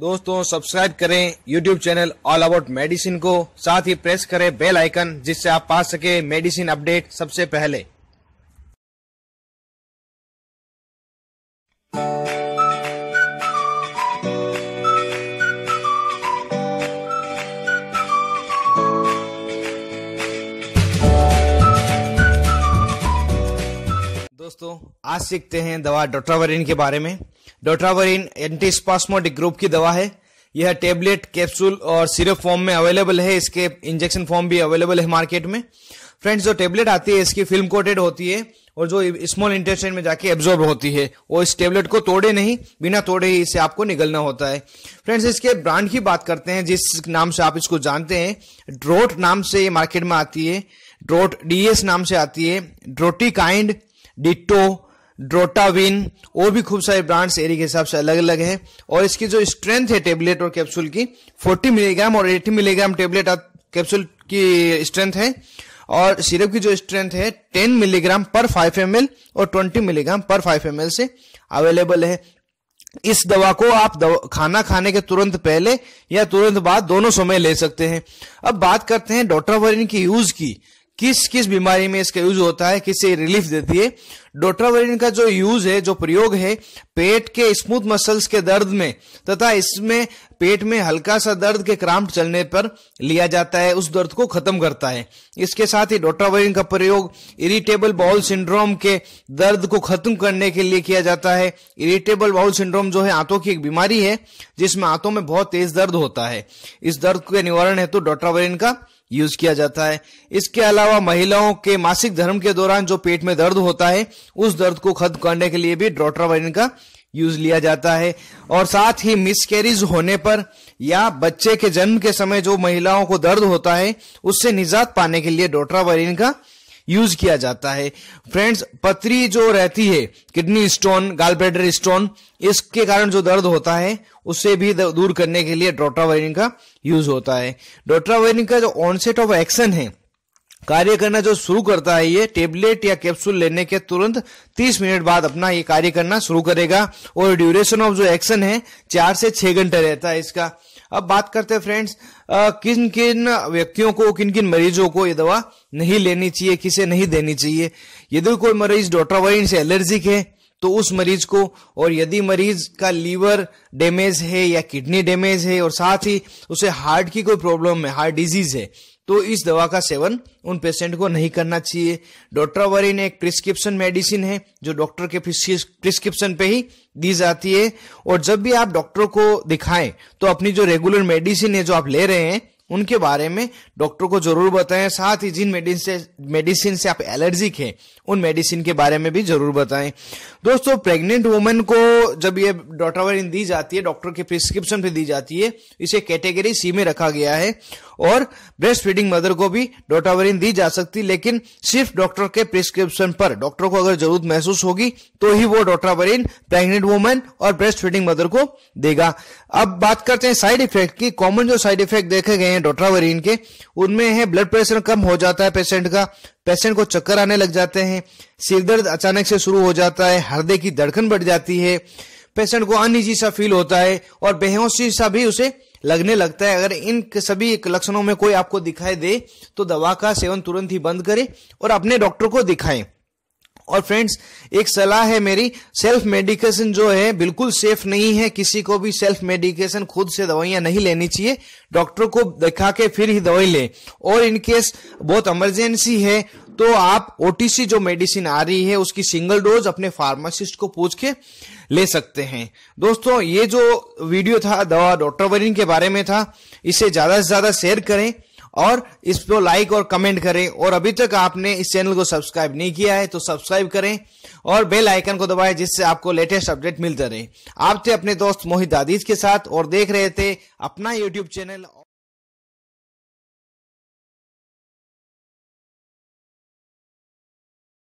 दोस्तों सब्सक्राइब करें YouTube channel all about medicine को साथ ही प्रेस करें बेल आइकन जिससे आप पा सके मेडिसिन अपडेट सबसे पहले दोस्तों आज सीखते हैं दवा डोट्रावरिन के बारे में डोट्रावरिन एंटीस्पास्मोटिक ग्रुप की दवा है यह टेबलेट कैप्सूल और सिरप फॉर्म में अवेलेबल है इसके इंजेक्शन फॉर्म भी अवेलेबल है मार्केट में फ्रेंड्स जो टेबलेट आती है इसकी फिल्म कोटेड होती है और जो स्मॉल इंटेस्टाइन में जाके एब्जॉर्ब होती है वो इस टेबलेट को तोड़े नहीं बिना तोड़े ही इसे आपको निगलना होता है फ्रेंड्स इसके ब्रांड की बात करते हैं जिस नाम से आप इसको जानते हैं ड्रोट नाम से ये मार्केट में आती है ड्रोट डीएस नाम से आती है ड्रोटी काइंड डिटो ड्रोटाविन और भी खूब सारे ब्रांड्स एरी के हिसाब से अलग अलग है और इसकी जो स्ट्रेंथ है टेबलेट और कैप्सूल की 40 मिलीग्राम और 80 मिलीग्राम टेबलेट कैप्सूल की स्ट्रेंथ है और सिरप की जो स्ट्रेंथ है 10 मिलीग्राम पर 5 एम और 20 मिलीग्राम पर 5 एम से अवेलेबल है इस दवा को आप दवा, खाना खाने के तुरंत पहले या तुरंत बाद दोनों समय ले सकते हैं अब बात करते हैं डॉटरावरिन की यूज की किस किस बीमारी में इसका यूज होता है किसे रिलीफ देती है डोट्रावरिन का जो यूज है जो प्रयोग है पेट के स्मूथ मसल्स के दर्द में तथा इसमें पेट में हल्का सा दर्द के क्रांप चलने पर लिया जाता है उस दर्द को खत्म करता है इसके साथ ही डोट्रावरिन का प्रयोग इरिटेबल बाउल सिंड्रोम के दर्द को खत्म करने के लिए किया जाता है इरिटेबल बाउल सिंड्रोम जो है आंतों की एक बीमारी है जिसमें आंतों में बहुत तेज दर्द होता है इस दर्द के निवारण हेतु तो डोट्रावरिन का यूज किया जाता है इसके अलावा महिलाओं के मासिक धर्म के दौरान जो पेट में दर्द होता है उस दर्द को खत्म करने के लिए भी ड्रोट्रावाइन का यूज लिया जाता है और साथ ही मिसकैरिज होने पर या बच्चे के जन्म के समय जो महिलाओं को दर्द होता है उससे निजात पाने के लिए डोट्रावाइन का यूज किया जाता है फ्रेंड्स पथरी जो रहती है किडनी स्टोन गालब्लेडर स्टोन इसके कारण जो दर्द होता है उससे भी दूर करने के लिए डोट्रावायरिन का यूज होता है डोट्रावायरिन का जो ऑनसेट ऑफ एक्शन है कार्य करना जो शुरू करता है ये टेबलेट या कैप्सूल लेने के तुरंत 30 मिनट बाद अपना ये कार्य करना शुरू करेगा और ड्यूरेशन ऑफ जो एक्शन है चार से छह घंटे रहता है इसका अब बात करते हैं फ्रेंड्स किन किन व्यक्तियों को किन किन मरीजों को ये दवा नहीं लेनी चाहिए किसे नहीं देनी चाहिए यदि कोई मरीज डोट्रावाइन से एलर्जिक है तो उस मरीज को और यदि मरीज का लीवर डैमेज है या किडनी डैमेज है और साथ ही उसे हार्ट की कोई प्रॉब्लम है हार्ट डिजीज है तो इस दवा का सेवन उन पेशेंट को नहीं करना चाहिए डोट्रावरिन एक प्रिस्क्रिप्शन मेडिसिन है जो डॉक्टर के प्रिस्क्रिप्शन पे ही दी जाती है और जब भी आप डॉक्टर को दिखाएं तो अपनी जो रेगुलर मेडिसिन है जो आप ले रहे हैं उनके बारे में डॉक्टर को जरूर बताएं साथ ही जिन मेडिसिन से मेडिसिन से आप एलर्जिक हैं उन मेडिसिन के बारे में भी जरूर बताएं दोस्तों प्रेग्नेंट वुमेन को जब ये डॉटावरिन दी जाती है डॉक्टर के प्रिस्क्रिप्शन पे दी जाती है इसे कैटेगरी सी में रखा गया है और ब्रेस्ट फीडिंग मदर को भी डोटावरिन दी जा सकती लेकिन सिर्फ डॉक्टर के प्रिस्क्रिप्शन पर डॉक्टर को अगर जरूरत महसूस होगी तो ही वो डोटावरिन प्रेग्नेंट वुमेन और ब्रेस्ट फीडिंग मदर को देगा अब बात करते हैं साइड इफेक्ट की कॉमन जो साइड इफेक्ट देखे गए हैं डोटावरिन के उनमें है ब्लड प्रेशर कम हो जाता है पेशेंट का पेशेंट को चक्कर आने लग जाते हैं सिर दर्द अचानक से शुरू हो जाता है हृदय की धड़कन बढ़ जाती है पेशेंट को अनिजी सा फील होता है और बेहोशी सा भी उसे लगने लगता है अगर इन सभी लक्षणों में कोई आपको दिखाई दे तो दवा का सेवन तुरंत ही बंद करें और अपने डॉक्टर को दिखाएं और फ्रेंड्स एक सलाह है मेरी सेल्फ मेडिकेशन जो है बिल्कुल सेफ नहीं है किसी को भी सेल्फ मेडिकेशन खुद से दवाइयां नहीं लेनी चाहिए डॉक्टर को दिखा के फिर ही दवाई लें और इनकेस बहुत इमरजेंसी है तो आप ओटीसी जो मेडिसिन आ रही है उसकी सिंगल डोज अपने फार्मासिस्ट को पूछ के ले सकते हैं दोस्तों ये जो वीडियो था दवा डॉक्टर वरिन के बारे में था इसे ज्यादा से ज्यादा शेयर करें और इसको लाइक और कमेंट करें और अभी तक आपने इस चैनल को सब्सक्राइब नहीं किया है तो सब्सक्राइब करें और बेल आइकन को दबाएं जिससे आपको लेटेस्ट अपडेट मिलता रहे आप थे अपने दोस्त मोहित दादीज के साथ और देख रहे थे अपना यूट्यूब चैनल